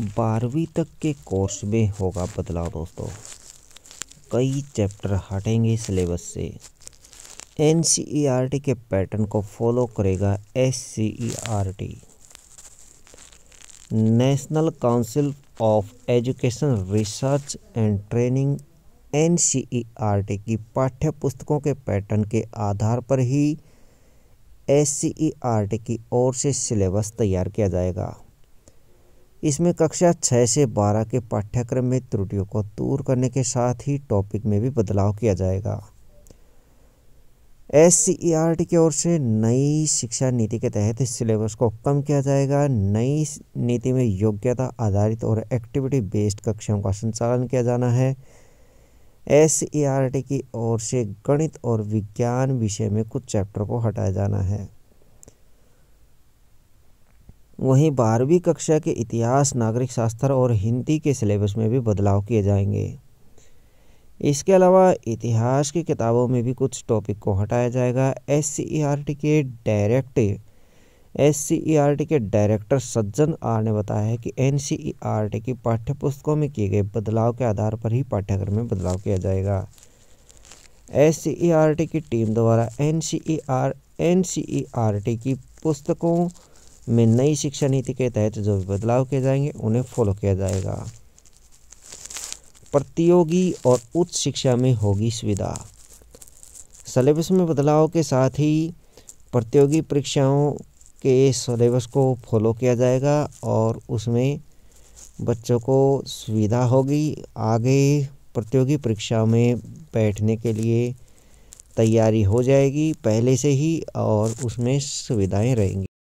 बारहवीं तक के कोर्स में होगा बदलाव दोस्तों कई चैप्टर हटेंगे सिलेबस से एन e के पैटर्न को फॉलो करेगा S e national council of education research and training N e की पाठ्य पुस्तकों के पैटर्न के आधार पर ही एस की ओर से सिलेबस तैयार किया जाएगा इसमें कक्षा छः से बारह के पाठ्यक्रम में त्रुटियों को दूर करने के साथ ही टॉपिक में भी बदलाव किया जाएगा एस सी आर टी की ओर से नई शिक्षा नीति के तहत सिलेबस को कम किया जाएगा नई नीति में योग्यता आधारित और एक्टिविटी बेस्ड कक्षाओं का संचालन किया जाना है एस आर टी की ओर से गणित और विज्ञान विषय में कुछ चैप्टर को हटाया जाना है वहीं बारहवीं कक्षा के इतिहास नागरिक शास्त्र और हिंदी के सिलेबस में भी बदलाव किए जाएंगे इसके अलावा इतिहास की किताबों में भी कुछ टॉपिक को हटाया जाएगा S C E R T के direct S C E R T के डायरेक्टर सज्जन आर ने बताया है कि N C E R T की पाठ्य पुस्तकों में किए गए बदलाव के आधार पर ही पाठ्यक्रम में बदलाव किया जाएगा S C E R T की टीम द्वारा N C E R N C E R T की पुस्तकों में नई शिक्षा नीति के तहत जो भी बदलाव किए जाएंगे उन्हें फॉलो किया जाएगा प्रतियोगी और उच्च शिक्षा में होगी सुविधा सिलेबस में बदलाव के साथ ही प्रतियोगी परीक्षाओं के सिलेबस को फॉलो किया जाएगा और उसमें बच्चों को सुविधा होगी आगे प्रतियोगी परीक्षा में बैठने के लिए तैयारी हो जाएगी पहले से ही और उसमें सुविधाएं रहेंगी